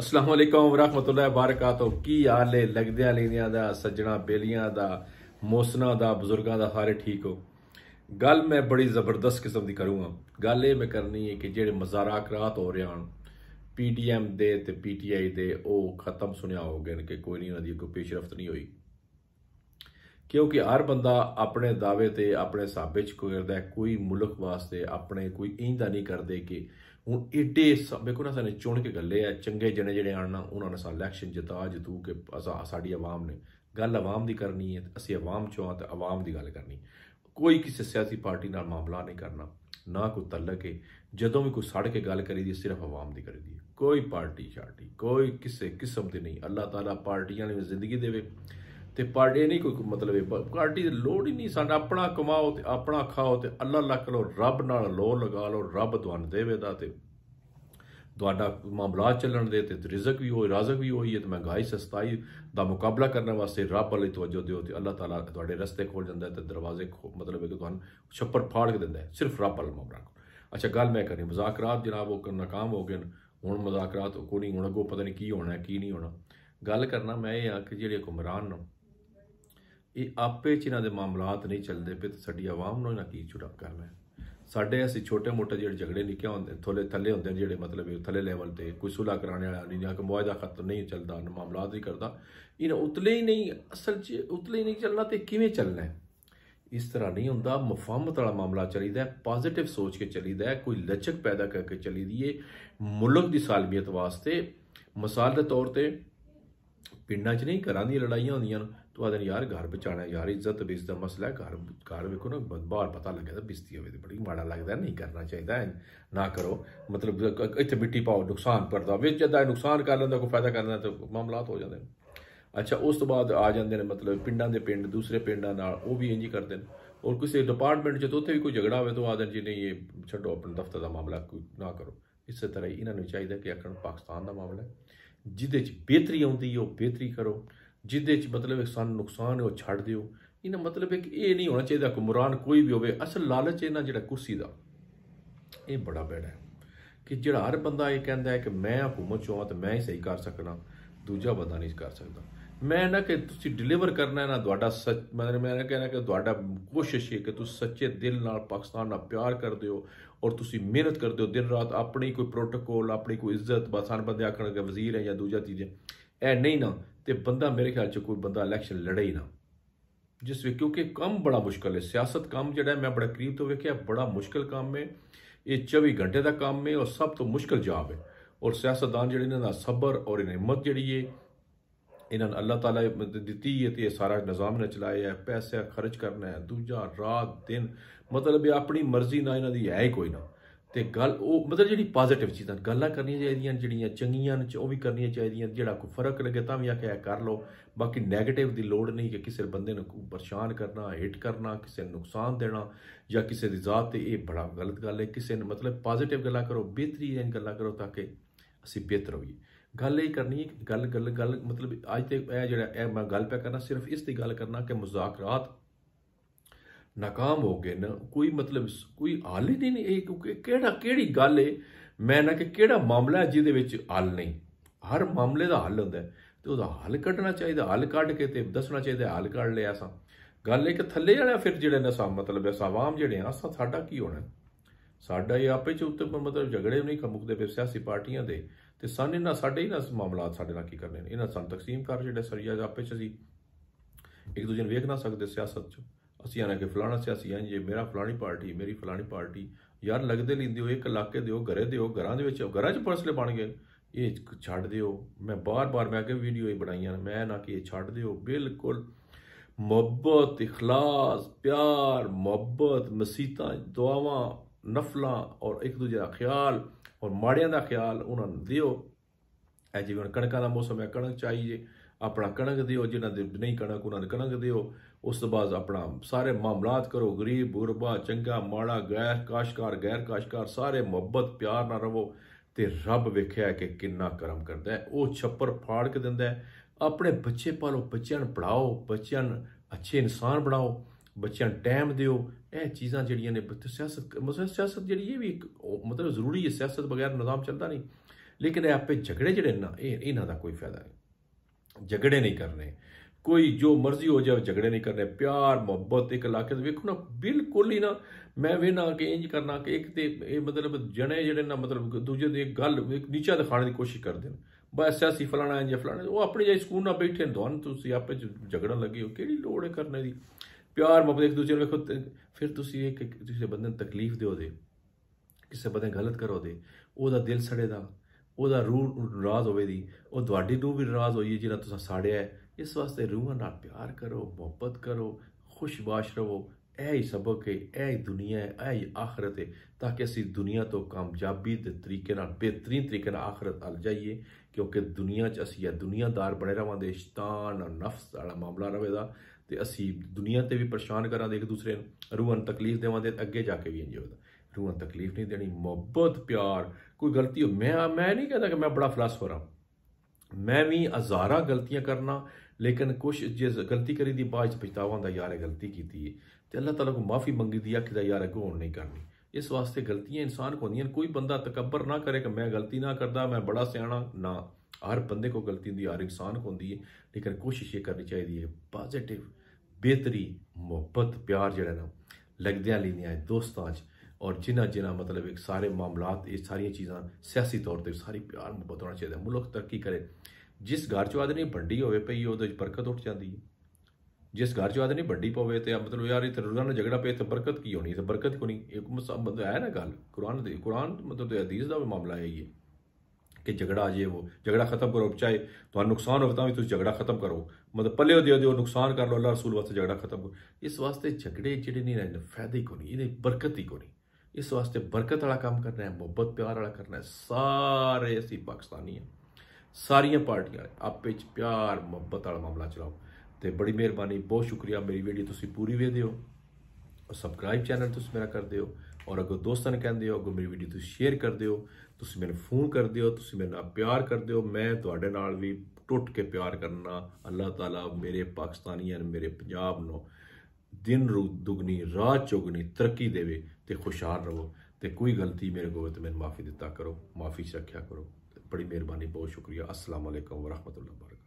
ਅਸਲਾਮ ਅਲੈਕਮ ਵਰahmatullah ਬਰਕਾਤੋ ਕੀ ਹਾਲੇ ਲਗਦਿਆਂ ਲੈਂਦਿਆਂ ਦਾ ਸੱਜਣਾ ਬੇਲੀਆਂ ਦਾ ਮੋਸਨਾ ਦਾ ਬਜ਼ੁਰਗਾਂ ਦਾ ਸਾਰੇ ਠੀਕ ਹੋ ਗੱਲ ਮੈਂ ਬੜੀ ਜ਼ਬਰਦਸਤ ਕਿਸਮ ਦੀ ਕਰੂੰਗਾ ਗੱਲ ਇਹ ਮੈਂ ਕਰਨੀ ਹੈ ਕਿ ਜਿਹੜੇ ਮਜ਼ਾਰਾਕ ਰਾਤ ਹੋ ਰਹੇ ਹਨ ਪੀਡੀਐਮ ਦੇ ਤੇ ਪੀਟੀਆਈ ਦੇ ਉਹ ਖਤਮ ਸੁਣਿਆ ਹੋ ਗਏ ਕਿ ਕੋਈ ਨਹੀਂ ਉਹਨਾਂ ਦੀ ਕੋਈ ਪੇਸ਼ਰਫਤ ਨਹੀਂ ਹੋਈ ਕਿਉਂਕਿ ਹਰ ਬੰਦਾ ਆਪਣੇ ਦਾਅਵੇ ਤੇ ਆਪਣੇ ਸਾਬੇ ਚ ਕਰਦਾ ਕੋਈ ਮੁਲਕ ਵਾਸਤੇ ਆਪਣੇ ਕੋਈ ਇੰਦਾ ਨਹੀਂ ਕਰਦੇ ਕਿ ਹੁਣ ਏਡੇ ਵੇਖੋ ਨਾ ਸਾਨੂੰ ਚੁਣ ਕੇ ਗੱਲੇ ਆ ਚੰਗੇ ਜਣੇ ਜਿਹੜੇ ਆਣ ਨਾ ਉਹਨਾਂ ਨੇ ਸਾਨੂੰ ਇਲੈਕਸ਼ਨ ਜਿਤਾ ਜਿਤੂ ਕੇ ਸਾਡੀ ਆਵਾਮ ਨੇ ਗੱਲ ਆਵਾਮ ਦੀ ਕਰਨੀ ਹੈ ਅਸੀਂ ਆਵਾਮ ਚੋਂ ਆ ਤੇ ਆਵਾਮ ਦੀ ਗੱਲ ਕਰਨੀ ਕੋਈ ਕਿਸੇ ਸਿਆਸੀ ਪਾਰਟੀ ਨਾਲ ਮਾਮਲਾ ਨਹੀਂ ਕਰਨਾ ਨਾ ਕੋਈ ਤਲਕ ਹੈ ਜਦੋਂ ਵੀ ਕੋਈ ਸੜ ਕੇ ਗੱਲ ਕਰੀ ਦੀ ਸਿਰਫ ਆਵਾਮ ਦੀ ਕਰੀ ਦੀ ਕੋਈ ਪਾਰਟੀ ਸ਼ਾਰਟੀ ਕੋਈ ਕਿਸੇ ਕਿਸਮ ਦੀ ਨਹੀਂ ਅੱਲਾਹ ਤਾਲਾ ਪਾਰਟੀਆਂ ਨੂੰ ਜ਼ਿੰਦਗੀ ਦੇਵੇ ਤੇ ਪਰ ਇਹ ਨਹੀਂ ਕੋਈ ਮਤਲਬ ਹੈ ਪਾਰਟੀ ਦੀ ਲੋੜ ਹੀ ਨਹੀਂ ਸਾਡਾ ਆਪਣਾ ਕਮਾਓ ਤੇ ਆਪਣਾ ਖਾਓ ਤੇ ਅੱਲਾ ਅੱਲਾ ਕਰੋ ਰੱਬ ਨਾਲ ਲੋ ਲਗਾ ਲਓ ਰੱਬ ਤੁਹਾਨੂੰ ਦੇਵੇਗਾ ਤੇ ਤੁਹਾਡਾ ਮਾਮਲਾ ਚੱਲਣ ਦੇ ਤੇ ਰਿਜ਼ਕ ਵੀ ਹੋਏ ਰਾਜ਼ਕ ਵੀ ਹੋਈ ਹੈ ਤੇ ਮਹਿੰਗਾਈ ਸਸਤਾਈ ਦਾ ਮੁਕਾਬਲਾ ਕਰਨ ਵਾਸਤੇ ਰੱਬ ਵਾਲੀ ਤਵੱਜੋ ਦਿਓ ਤੇ ਅੱਲਾਹ ਤਾਲਾ ਤੁਹਾਡੇ ਰਸਤੇ ਖੋਲ ਜਾਂਦਾ ਤੇ ਦਰਵਾਜ਼ੇ ਮਤਲਬ ਹੈ ਕਿ ਤੁਹਾਨੂੰ ਛੱਪਰ ਫਾੜ ਕੇ ਦਿੰਦਾ ਹੈ ਸਿਰਫ ਰੱਬ ਵਾਲਾ ਮਾਮਲਾ ਅੱਛਾ ਗੱਲ ਮੈਂ ਕਰਨੀ ਮਜ਼ਾਕਰਾਤ ਜਨਾਬ ਉਹ ਨਾਕਾਮ ਹੋ ਗਏ ਹੁਣ ਮਜ਼ਾਕਰਾਤ ਕੋਈ ਨਹੀਂ ਹੁਣ ਅੱਗੋਂ ਪਤਾ ਨਹੀਂ ਕੀ ਹੋਣਾ ਕੀ ਨਹੀਂ ਹੋਣਾ ਗੱਲ ਕਰਨਾ ਮੈਂ ਇਹ ਆ ਕਿ ਜਿਹੜੇ ਹੁਕਮਰਾਨ ਨੂੰ ਇਹ ਆਪੇ ਚ ਇਹਨਾਂ ਦੇ ਮਾਮਲਾਤ ਨਹੀਂ ਚੱਲਦੇ ਪਏ ਤੇ ਸਾਡੀ ਆਵਾਮ ਨੂੰ ਇਹਨਾਂ ਕੀ ਛੁਡਾ ਕਰਨਾ ਸਾਡੇ ਅਸੀਂ ਛੋਟੇ-ਮੋਟੇ ਜਿਹੜੇ ਝਗੜੇ ਨਿਕਿਆ ਹੁੰਦੇ ਥੋਲੇ ਥੱਲੇ ਹੁੰਦੇ ਜਿਹੜੇ ਮਤਲਬ ਥੱਲੇ ਲੈਵਲ ਤੇ ਕੋਈ ਸੁਲਾ ਕਰਾਉਣ ਵਾਲਾ ਨਹੀਂ ਜਾਂ ਕਿ ਮੁਆਇਦਾ ਖਤ ਨਹੀਂ ਚੱਲਦਾ ਮਾਮਲਾਤ ਨਹੀਂ ਕਰਦਾ ਇਹਨਾਂ ਉਤਲੇ ਹੀ ਨਹੀਂ ਅਸਲ 'ਚ ਉਤਲੇ ਹੀ ਨਹੀਂ ਚੱਲਣਾ ਤੇ ਕਿਵੇਂ ਚੱਲਣਾ ਇਸ ਤਰ੍ਹਾਂ ਨਹੀਂ ਹੁੰਦਾ ਮਫਾਮਤ ਵਾਲਾ ਮਾਮਲਾ ਚਲੀਦਾ ਪੋਜ਼ਿਟਿਵ ਸੋਚ ਕੇ ਚਲੀਦਾ ਕੋਈ ਲਚਕ ਪੈਦਾ ਕਰਕੇ ਚਲੀਦੀ ਏ ਮੁਲਕ ਦੀ ਸਾਲਮੀਅਤ ਵਾਸਤੇ ਮਿਸਾਲ ਦੇ ਤੌਰ ਤੇ ਪਿੰਡਾਂ 'ਚ ਨਹੀਂ ਘਰਾਂ ਦੀਆਂ ਲੜਾਈਆਂ ਹੁੰਦੀਆਂ ਨੇ ਤੁਹਾਡੇ ਨੇ ਯਾਰ ਘਰ ਬਚਾਣਾ ਯਾਰ ਇੱਜ਼ਤ ਬੇਸ ਦਾ ਮਸਲਾ ਹੈ ਘਰ ਘਰ ਵੇਖੋ ਨਾ ਬਾਰ ਪਤਾ ਲੱਗਿਆ ਤਾਂ ਬਿਸਤੀ ਹੋਵੇ ਤੇ ਬੜੀ ਮਾੜਾ ਲੱਗਦਾ ਨਹੀਂ ਕਰਨਾ ਚਾਹੀਦਾ ਨਾ ਕਰੋ ਮਤਲਬ ਇੱਥੇ ਮਿੱਟੀ ਪਾਓ ਨੁਕਸਾਨ ਪਰਦਾ ਵਿੱਚ ਜਦਾ ਨੁਕਸਾਨ ਕਰ ਲੈਂਦਾ ਕੋਈ ਫਾਇਦਾ ਕਰਨਾ ਤਾਂ ਮਾਮਲਾਤ ਹੋ ਜਾਂਦੇ ਅੱਛਾ ਉਸ ਤੋਂ ਬਾਅਦ ਆ ਜਾਂਦੇ ਨੇ ਮਤਲਬ ਪਿੰਡਾਂ ਦੇ ਪਿੰਡ ਦੂਸਰੇ ਪਿੰਡਾਂ ਨਾਲ ਉਹ ਵੀ ਇੰਜ ਹੀ ਕਰਦੇ ਨੇ ਔਰ ਕਿਸੇ ਡਿਪਾਰਟਮੈਂਟ ਚ ਉੱਥੇ ਵੀ ਕੋਈ ਝਗੜਾ ਹੋਵੇ ਤਾਂ ਆਦਰ ਜੀ ਨਹੀਂ ਇਹ ਛੱਡੋ ਆਪਣੇ ਦਫ਼ਤਰ ਦਾ ਮਾਮਲਾ ਕੋਈ ਨਾ ਕਰੋ ਇਸੇ ਤਰ੍ਹਾਂ ਇਹਨਾਂ ਨੂੰ ਚਾਹੀਦਾ ਕਿ ਆਖਣ ਪਾਕਿਸਤਾਨ ਦਾ ਮਾਮਲਾ ਜਿਹਦੇ ਚ ਬਿਹਤਰੀ ਆਉਂਦੀ ਹੈ ਉਹ ਬਿਹਤਰੀ ਕਰੋ ਜਿੱਦੇ 'ਚ ਮਤਲਬ ਇੱਕ ਸਾਨੂੰ ਨੁਕਸਾਨ ਹੈ ਉਹ ਛੱਡ ਦਿਓ ਇਹਨਾਂ ਮਤਲਬ ਹੈ ਕਿ ਇਹ ਨਹੀਂ ਹੋਣਾ ਚਾਹੀਦਾ ਕੁਮਰਾਨ ਕੋਈ ਵੀ ਹੋਵੇ ਅਸਲ ਲਾਲਚ ਇਹਨਾਂ ਜਿਹੜਾ ਕੁਰਸੀ ਦਾ ਇਹ ਬੜਾ ਬੜਾ ਹੈ ਕਿ ਜਿਹੜਾ ਹਰ ਬੰਦਾ ਇਹ ਕਹਿੰਦਾ ਹੈ ਕਿ ਮੈਂ ਹਕੂਮਤ ਚੋਂ ਆ ਤੇ ਮੈਂ ਹੀ ਸਹੀ ਕਰ ਸਕਣਾ ਦੂਜਾ ਬੰਦਾ ਨਹੀਂ ਕਰ ਸਕਦਾ ਮੈਂ ਨਾ ਕਿ ਤੁਸੀਂ ਡਿਲੀਵਰ ਕਰਨਾ ਹੈ ਨਾ ਤੁਹਾਡਾ ਸੱਚ ਮੈਂ ਮੈਂ ਕਹਿੰਦਾ ਕਿ ਤੁਹਾਡਾ ਕੋਸ਼ਿਸ਼ ਹੈ ਕਿ ਤੁਸੀਂ ਸੱਚੇ ਦਿਲ ਨਾਲ ਪਾਕਿਸਤਾਨ ਨਾਲ ਪਿਆਰ ਕਰਦੇ ਹੋ ਔਰ ਤੁਸੀਂ ਮਿਹਨਤ ਕਰਦੇ ਹੋ ਦਿਨ ਰਾਤ ਆਪਣੀ ਕੋਈ ਪ੍ਰੋਟੋਕੋਲ ਆਪਣੀ ਕੋਈ ਇੱਜ਼ਤ ਬਸਾਨ ਬੰਦੇ ਆਖਣ ਕਿ ਵਜ਼ੀਰ ਹੈ ਜਾਂ ਦੂਜਾ ਚੀਜ਼ ਹੈ ਇਹ ਨਹੀਂ ਨਾ ਤੇ ਬੰਦਾ ਮੇਰੇ ਖਿਆਲ ਚ ਕੋਈ ਬੰਦਾ ਇਲੈਕਸ਼ਨ ਲੜੇ ਹੀ ਨਾ ਜਿਸ ਵਿੱਚ ਕਿਉਂਕਿ ਕੰਮ ਬੜਾ ਮੁਸ਼ਕਲ ਹੈ ਸਿਆਸਤ ਕੰਮ ਜਿਹੜਾ ਮੈਂ ਬੜਾ ਕਰੀਬ ਤੋਂ ਵੇਖਿਆ ਬੜਾ ਮੁਸ਼ਕਲ ਕੰਮ ਹੈ ਇਹ 24 ਘੰਟੇ ਦਾ ਕੰਮ ਹੈ ਔਰ ਸਭ ਤੋਂ ਮੁਸ਼ਕਲ ਜਵਾਬ ਹੈ ਔਰ ਸਿਆਸਤਦਾਨ ਜਿਹੜੇ ਇਹਨਾਂ ਦਾ ਸਬਰ ਔਰ ਇਹਨਾਂ ਹਿੰਮਤ ਜਿਹੜੀ ਹੈ ਇਹਨਾਂ ਨੇ ਅੱਲਾਹ ਤਾਲਾ ਦਿੱਤੀ ਹੈ ਤੇ ਇਹ ਸਾਰਾ ਨਿਜ਼ਾਮ ਨੇ ਚਲਾਇਆ ਹੈ ਪੈਸੇ ਖਰਚ ਕਰਨਾ ਹੈ ਦੂਜਾ ਰਾਤ ਦਿਨ ਮਤਲਬ ਇਹ ਆਪਣੀ ਮਰਜ਼ੀ ਨਾਲ ਇਹਨਾਂ ਦੀ ਹੈ ਕੋਈ ਨਾ ਤੇ ਗੱਲ ਉਹ ਮਤਲਬ ਜਿਹੜੀ ਪੋਜ਼ਿਟਿਵ ਚੀਜ਼ਾਂ ਗੱਲਾਂ ਕਰਨੀਆਂ ਚਾਹੀਦੀਆਂ ਜਿਹੜੀਆਂ ਚੰਗੀਆਂ ਨੇ ਉਹ ਵੀ ਕਰਨੀਆਂ ਚਾਹੀਦੀਆਂ ਜਿਹੜਾ ਕੋਈ ਫਰਕ ਲੱਗੇ ਤਾਂ ਵੀ ਆਖਿਆ ਕਰ ਲਓ ਬਾਕੀ ਨੈਗੇਟਿਵ ਦੀ ਲੋੜ ਨਹੀਂ ਕਿ ਕਿਸੇ ਬੰਦੇ ਨੂੰ ਪਰੇਸ਼ਾਨ ਕਰਨਾ ਹਿੱਟ ਕਰਨਾ ਕਿਸੇ ਨੂੰ ਨੁਕਸਾਨ ਦੇਣਾ ਜਾਂ ਕਿਸੇ ਦੀ ਜ਼ਾਤ ਤੇ ਇਹ ਬੜਾ ਗਲਤ ਗੱਲ ਹੈ ਕਿਸੇ ਨੂੰ ਮਤਲਬ ਪੋਜ਼ਿਟਿਵ ਗੱਲਾਂ ਕਰੋ ਬਿਹਤਰੀਨ ਗੱਲਾਂ ਕਰੋ ਤਾਂ ਕਿ ਅਸੀਂ ਬਿਹਤਰ ਹੋਈਏ ਗੱਲ ਇਹ ਕਰਨੀ ਹੈ ਗੱਲ ਗੱਲ ਗੱਲ ਮਤਲਬ ਅੱਜ ਤੇ ਇਹ ਜਿਹੜਾ ਇਹ ਮੈਂ ਗੱਲ ਪਿਆ ਕਰਨਾ ਸਿਰਫ ਇਸ ਦੀ ਗੱਲ ਕਰਨਾ ਕਿ ਮਜ਼ਾਕਰਾਤ ਨਾਕਾਮ ਹੋ ਗਏ ਨਾ ਕੋਈ ਮਤਲਬ ਕੋਈ ਹੱਲ ਹੀ ਨਹੀਂ ਇਹ ਕਿਉਂਕਿ ਕਿਹੜਾ ਕਿਹੜੀ ਗੱਲ ਹੈ ਮੈਂ ਨਾ ਕਿ ਕਿਹੜਾ ਮਾਮਲਾ ਜਿਹਦੇ ਵਿੱਚ ਹੱਲ ਨਹੀਂ ਹਰ ਮਾਮਲੇ ਦਾ ਹੱਲ ਹੁੰਦਾ ਤੇ ਉਹਦਾ ਹੱਲ ਕੱਢਣਾ ਚਾਹੀਦਾ ਹੱਲ ਕੱਢ ਕੇ ਤੇ ਦੱਸਣਾ ਚਾਹੀਦਾ ਹੱਲ ਕੱਢ ਲਿਆ ਸਾਂ ਗੱਲ ਇਹ ਕਿ ਥੱਲੇ ਵਾਲਾ ਫਿਰ ਜਿਹੜੇ ਨਾ ਸਾ ਮਤਲਬ ਹੈ ਸਵਾਮ ਜਿਹੜੇ ਆ ਸਾਡਾ ਕੀ ਹੋਣਾ ਸਾਡਾ ਇਹ ਆਪੇ ਚ ਉੱਤੇ ਮਤਲਬ ਝਗੜੇ ਨਹੀਂ ਕਮੁਕਦੇ ਪਏ ਸਿਆਸੀ ਪਾਰਟੀਆਂ ਦੇ ਤੇ ਸਾਨੂੰ ਇਹਨਾਂ ਸਾਡੇ ਹੀ ਇਹਨਾਂ ਮਾਮਲਾਤ ਸਾਡੇ ਨਾਲ ਕੀ ਕਰਨੇ ਨੇ ਇਹਨਾਂ ਸਾਨੂੰ ਤਕਸੀਮ ਕਰ ਜਿਹੜੇ ਸਰੀਆ ਆਪੇ ਚ ਸੀ ਇੱਕ ਦੂਜੇ ਨੂੰ ਵੇਖ ਨਾ ਸਕਦੇ ਸਿਆਸਤ ਚ ਅਸੀਂ ਆਣਾ ਕਿ ਫਲਾਣਾ ਸਿਆਸੀ ਐਂ ਜੇ ਮੇਰਾ ਫਲਾਣੀ ਪਾਰਟੀ ਮੇਰੀ ਫਲਾਣੀ ਪਾਰਟੀ ਯਾਰ ਲੱਗਦੇ ਲਿੰਦੇ ਹੋ ਇੱਕ ਇਲਾਕੇ ਦੇ ਹੋ ਘਰੇ ਦੇ ਹੋ ਘਰਾਂ ਦੇ ਵਿੱਚ ਘਰਾਂ 'ਚ ਪਰਸਲੇ ਬਣ ਗਏ ਇਹ ਛੱਡ ਦਿਓ ਮੈਂ ਬਾਰ-ਬਾਰ ਮੈਂ ਕਿ ਵੀਡੀਓ ਹੀ ਬਣਾਈਆਂ ਮੈਂ ਨਾ ਕਿ ਇਹ ਛੱਡ ਦਿਓ ਬਿਲਕੁਲ ਮੁਹੱਬਤ ਇਖਲਾਸ ਪਿਆਰ ਮੁਹੱਬਤ ਮਸੀਤਾਂ ਦੁਆਵਾਂ ਨਫਲਾਂ ਔਰ ਇੱਕ ਦੂਜੇ ਦਾ ਖਿਆਲ ਔਰ ਮਾੜਿਆਂ ਦਾ ਖਿਆਲ ਉਹਨਾਂ ਨੂੰ ਦਿਓ ਐ ਜਿਵੇਂ ਕਣਕਾਂ ਦਾ ਮੌਸਮ ਹੈ ਕਣਕ ਚਾਹੀਏ ਆਪਣਾ ਕਣਕ ਦਿਓ ਜਿਨ੍ਹਾਂ ਦੇ ਨਹੀਂ ਕਣਕ ਉਹਨਾਂ ਨੂੰ ਕਣਕ ਦਿਓ ਉਸ ਤੋਂ ਬਾਅਦ ਆਪਣਾ ਸਾਰੇ ਮਾਮਲਾਤ ਕਰੋ ਗਰੀਬ ਗੁਰਬਾ ਚੰਗਾ ਮਾੜਾ ਗੈਰ ਕਾਸ਼ਕਾਰ ਗੈਰ ਕਾਸ਼ਕਾਰ ਸਾਰੇ ਮੁਹੱਬਤ ਪਿਆਰ ਨਾਲ ਰਵੋ ਤੇ ਰੱਬ ਵੇਖਿਆ ਕਿ ਕਿੰਨਾ ਕਰਮ ਕਰਦਾ ਉਹ ਛੱਪਰ ਫਾੜ ਕੇ ਦਿੰਦਾ ਆਪਣੇ ਬੱਚੇ ਪਾਲੋ ਬੱਚਿਆਂ ਨੂੰ ਪੜਾਓ ਬੱਚਿਆਂ ਨੂੰ ਅੱਛੇ ਇਨਸਾਨ ਬਣਾਓ ਬੱਚਿਆਂ ਨੂੰ ਟਾਈਮ ਦਿਓ ਇਹ ਚੀਜ਼ਾਂ ਜਿਹੜੀਆਂ ਨੇ ਸਿਆਸਤ ਮਤਲਬ ਸਿਆਸਤ ਜਿਹੜੀ ਇਹ ਵੀ ਇੱਕ ਮਤਲਬ ਜ਼ਰੂਰੀ ਹੈ ਸਿਆਸਤ ਬਗੈਰ ਨਿਜ਼ਾਮ ਚੱਲਦਾ ਨਹੀਂ ਲੇਕਿਨ ਇਹ ਆਪੇ ਝਗੜੇ ਜਿਹੜੇ ਨਾ ਇਹ ਇਹਨਾਂ ਦਾ ਕੋਈ ਫਾਇਦਾ ਨਹੀਂ ਝਗੜੇ ਨਹੀਂ ਕਰਨੇ ਕੋਈ ਜੋ ਮਰਜ਼ੀ ਹੋ ਜਾਵੇ ਝਗੜੇ ਨਹੀਂ ਕਰਨੇ ਪਿਆਰ ਮੁਹੱਬਤ ਇੱਕ ਇਲਾਕੇ ਦੇ ਵੇਖੋ ਨਾ ਬਿਲਕੁਲ ਹੀ ਨਾ ਮੈਂ ਵੀ ਨਾ ਕਿ ਇੰਜ ਕਰਨਾ ਕਿ ਇੱਕ ਤੇ ਇਹ ਮਤਲਬ ਜਣੇ ਜਿਹੜੇ ਨਾ ਮਤਲਬ ਦੂਜੇ ਦੀ ਗੱਲ ਇੱਕ ਨੀਚਾ ਦਿਖਾਉਣ ਦੀ ਕੋਸ਼ਿਸ਼ ਕਰਦੇ ਨੇ ਬਸ ਸਿਆਸੀ ਫਲਾਣਾ ਇੰਜ ਫਲਾਣਾ ਉਹ ਆਪਣੀ ਜਾਈ ਸਕੂਲ ਨਾਲ ਬੈਠੇ ਨੇ ਦੋਨ ਤੁਸੀਂ ਆਪੇ ਝਗੜਨ ਲੱਗੇ ਹੋ ਕਿਹੜੀ ਲੋੜ ਹੈ ਕਰਨੇ ਦੀ ਪਿਆਰ ਮੁਹੱਬਤ ਇੱਕ ਦੂਜੇ ਨੂੰ ਵੇਖੋ ਫਿਰ ਤੁਸੀਂ ਇੱਕ ਕਿਸੇ ਬੰਦੇ ਨੂੰ ਤਕਲੀਫ ਦਿਓ ਦੇ ਕਿਸੇ ਬੰਦੇ ਗਲਤ ਕਰੋ ਦੇ ਉਹਦਾ ਦਿਲ ਸੜੇ ਦਾ ਉਹਦਾ ਰੂਹ ਹੋਵੇ ਦੀ ਉਹ ਤੁਹਾਡੀ ਰੂਹ ਵੀ ਰਾਜ਼ ਹੋਈ ਜਿਹੜਾ ਤੁਸੀਂ ਸਾੜਿਆ ਹੈ ਇਸ ਵਾਸਤੇ ਰੂਹਾਂ ਨਾਲ ਪਿਆਰ ਕਰੋ ਮੁਹੱਬਤ ਕਰੋ ਖੁਸ਼ਬਾਸ਼ ਰਹੋ ਇਹ ਹੀ ਸਬਕ ਹੈ ਇਹ ਹੀ ਦੁਨੀਆ ਹੈ ਇਹ ਹੀ ਆਖਰਤ ਹੈ ਤਾਂ ਕਿ ਅਸੀਂ ਦੁਨੀਆ ਤੋਂ ਕਾਮਯਾਬੀ ਦੇ ਤਰੀਕੇ ਨਾਲ ਬਿਹਤਰੀਨ ਤਰੀਕੇ ਨਾਲ ਆਖਰਤ ਹਲ ਜਾਈਏ ਕਿਉਂਕਿ ਦੁਨੀਆ 'ਚ ਅਸੀਂ ਇਹ ਦੁਨੀਆਦਾਰ ਬਣੇ ਰਵਾਂਗੇ ਸ਼ੈਤਾਨ ਨਫਸ ਵਾਲਾ ਮਾਮਲਾ ਰਵੇਦਾ ਤੇ ਅਸੀਂ ਦੁਨੀਆ ਤੇ ਵੀ ਪਰੇਸ਼ਾਨ ਕਰਾਂਦੇ ਇੱਕ ਦੂਸਰੇ ਨੂੰ ਰੂਹਨ ਤਕਲੀਫ ਦੇਵਾਂਦੇ ਅੱਗੇ ਜਾ ਕੇ ਵੀ ਇੰਜ ਹੋਦਾ रूह तकलीफ नहीं देनी मोहब्बत प्यार कोई गलती हो मैं मैं नहीं कहता कि मैं बड़ा फिलासफर हाँ मैं भी हज़ारा गलतियाँ करना लेकिन कुछ जिस गलती करी दी बाद पछतावा हूँ यार गलती की तो अल्लाह तला को माफ़ी मंगी दी आखिदा यार अगो हूँ नहीं करनी इस वास्ते गलतियाँ इंसान को होंगे कोई बंदा तकबर ना करे कि मैं गलती ना करता मैं बड़ा स्याणा ना हर बंदे को गलती होंगी हर इंसान को होंगी है लेकिन कोशिश ये करनी चाहिए पॉजिटिव बेहतरी मुहब्बत प्यार जरा ना लगद्या लेनिया दोस्तों ਔਰ ਜਿਨ੍ਹਾਂ ਜਿਨ੍ਹਾਂ ਮਤਲਬ ਇੱਕ ਸਾਰੇ ਮਾਮਲਾਤ ਇਹ ਸਾਰੀਆਂ ਚੀਜ਼ਾਂ ਸਿਆਸੀ ਤੌਰ ਤੇ ਸਾਰੀ ਪਿਆਰ ਮੁਹੱਬਤ ਹੋਣਾ ਚਾਹੀਦਾ ਮੁਲਕ ਤਰੱਕੀ ਕਰੇ ਜਿਸ ਘਰ ਚ ਆਦਮੀ ਵੱਡੀ ਹੋਵੇ ਪਈ ਉਹਦੇ ਵਿੱਚ ਬਰਕਤ ਉੱਠ ਜਾਂਦੀ ਹੈ ਜਿਸ ਘਰ ਚ ਆਦਮੀ ਵੱਡੀ ਪਵੇ ਤੇ ਮਤਲਬ ਯਾਰ ਇਹ ਰੋਜ਼ਾਨਾ ਝਗੜਾ ਪਏ ਤੇ ਬਰਕਤ ਕੀ ਹੋਣੀ ਤੇ ਬਰਕਤ ਕੋ ਨਹੀਂ ਇੱਕ ਮਸਬਤ ਹੈ ਨਾ ਗੱਲ ਕੁਰਾਨ ਦੇ ਕੁਰਾਨ ਮਤਲਬ ਤੇ ਹਦੀਸ ਦਾ ਵੀ ਮਾਮਲਾ ਹੈ ਇਹ ਕਿ ਝਗੜਾ ਜੇ ਉਹ ਝਗੜਾ ਖਤਮ ਕਰੋ ਚਾਹੇ ਤੁਹਾਨੂੰ ਨੁਕਸਾਨ ਹੋਵੇ ਤਾਂ ਵੀ ਤੁਸੀਂ ਝਗੜਾ ਖਤਮ ਕਰੋ ਮਤਲਬ ਪੱਲੇ ਦਿਓ ਦਿਓ ਨੁਕਸਾਨ ਕਰ ਲਓ ਅੱਲਾਹ ਰਸੂਲ ਵਾਸਤੇ ਝਗੜਾ ਖਤਮ ਇਸ ਵਾਸਤੇ ਝਗੜੇ ਜਿਹੜੇ ਨਹੀਂ ਰਹਿੰਦੇ ਫਾਇਦੇ ਕੋ ਨਹੀਂ ਇਹਦੇ ਬਰਕਤ ਹੀ ਕੋ ਨਹੀਂ ਇਸ ਵਾਸਤੇ ਬਰਕਤ ਵਾਲਾ ਕੰਮ ਕਰਨਾ ਹੈ ਮੁਹੱਬਤ ਪਿਆਰ ਵਾਲਾ ਕਰਨਾ ਹੈ ਸਾਰੇ ਅਸੀਂ ਪਾਕਿਸਤਾਨੀ ਹਾਂ ਸਾਰੀਆਂ ਪਾਰਟੀਆਂ ਆਪੇ ਚ ਪਿਆਰ ਮੁਹੱਬਤ ਵਾਲਾ ਮਾਮਲਾ ਚਲਾਓ ਤੇ ਬੜੀ ਮਿਹਰਬਾਨੀ ਬਹੁਤ ਸ਼ੁਕਰੀਆ ਮੇਰੀ ਵੀਡੀਓ ਤੁਸੀਂ ਪੂਰੀ ਵੇਖਦੇ ਹੋ ਔਰ ਸਬਸਕ੍ਰਾਈਬ ਚੈਨਲ ਤੁਸੀਂ ਮੇਰਾ ਕਰਦੇ ਹੋ ਔਰ ਅਗਰ ਦੋਸਤਾਂ ਨੂੰ ਕਹਿੰਦੇ ਹੋ ਅਗਰ ਮੇਰੀ ਵੀਡੀਓ ਤੁਸੀਂ ਸ਼ੇਅਰ ਕਰਦੇ ਹੋ ਤੁਸੀਂ ਮੈਨੂੰ ਫੋਨ ਕਰਦੇ ਹੋ ਤੁਸੀਂ ਮੇਰੇ ਨਾਲ ਪਿਆਰ ਕਰਦੇ ਹੋ ਮੈਂ ਤੁਹਾਡੇ ਨਾਲ ਵੀ ਟੁੱਟ ਕੇ ਪਿਆਰ ਕਰਨਾ ਅੱਲਾਹ ਤਾਲਾ ਮੇਰੇ ਪਾਕਿਸਤਾਨੀਆਂ ਮੇਰੇ ਪੰਜਾਬ ਨੂੰ ਦਿਨ ਦੁਗਣੀ ਰਾਤ ਚੁਗਣੀ ਤਰੱਕੀ ਦੇਵੇ ਤੇ ਖੁਸ਼ਹਾਲ ਰਹੋ ਤੇ ਕੋਈ ਗਲਤੀ ਮੇਰੇ ਕੋਲ ਤੇ ਮੈਨੂੰ ਮਾਫੀ ਦਿੱਤਾ ਕਰੋ ਮਾਫੀ ਰੱਖਿਆ ਕਰੋ ਬੜੀ ਮਿਹਰਬਾਨੀ ਬਹੁਤ ਸ਼ੁਕਰੀਆ ਅਸਲਾਮ ਅਲੈਕਮ ਵਰਹਿਮਤੁਲਲਾਹ